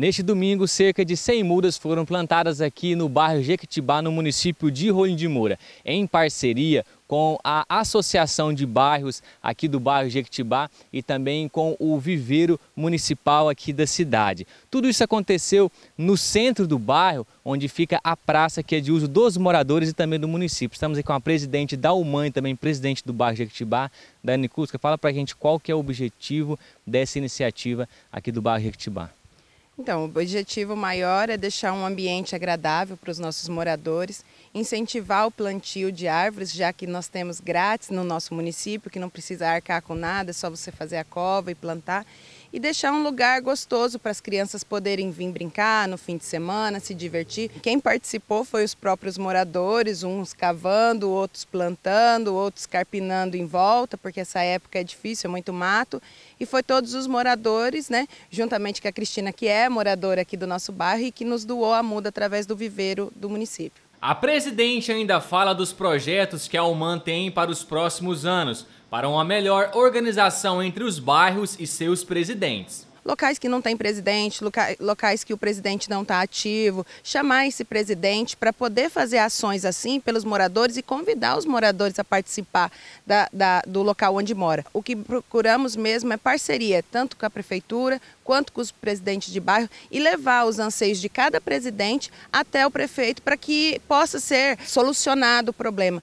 Neste domingo, cerca de 100 mudas foram plantadas aqui no bairro Jequitibá, no município de Rolim de Moura, em parceria com a Associação de Bairros aqui do bairro Jequitibá e também com o viveiro municipal aqui da cidade. Tudo isso aconteceu no centro do bairro, onde fica a praça que é de uso dos moradores e também do município. Estamos aqui com a presidente da UMAN, também presidente do bairro Jequitibá, Dani Cusca. Fala pra gente qual que é o objetivo dessa iniciativa aqui do bairro Jequitibá. Então, o objetivo maior é deixar um ambiente agradável para os nossos moradores, incentivar o plantio de árvores, já que nós temos grátis no nosso município, que não precisa arcar com nada, é só você fazer a cova e plantar e deixar um lugar gostoso para as crianças poderem vir brincar no fim de semana, se divertir. Quem participou foi os próprios moradores, uns cavando, outros plantando, outros carpinando em volta, porque essa época é difícil, é muito mato. E foi todos os moradores, né, juntamente com a Cristina, que é moradora aqui do nosso bairro e que nos doou a muda através do viveiro do município. A presidente ainda fala dos projetos que a UMAN tem para os próximos anos, para uma melhor organização entre os bairros e seus presidentes locais que não tem presidente, locais que o presidente não está ativo, chamar esse presidente para poder fazer ações assim pelos moradores e convidar os moradores a participar da, da, do local onde mora. O que procuramos mesmo é parceria, tanto com a prefeitura quanto com os presidentes de bairro e levar os anseios de cada presidente até o prefeito para que possa ser solucionado o problema.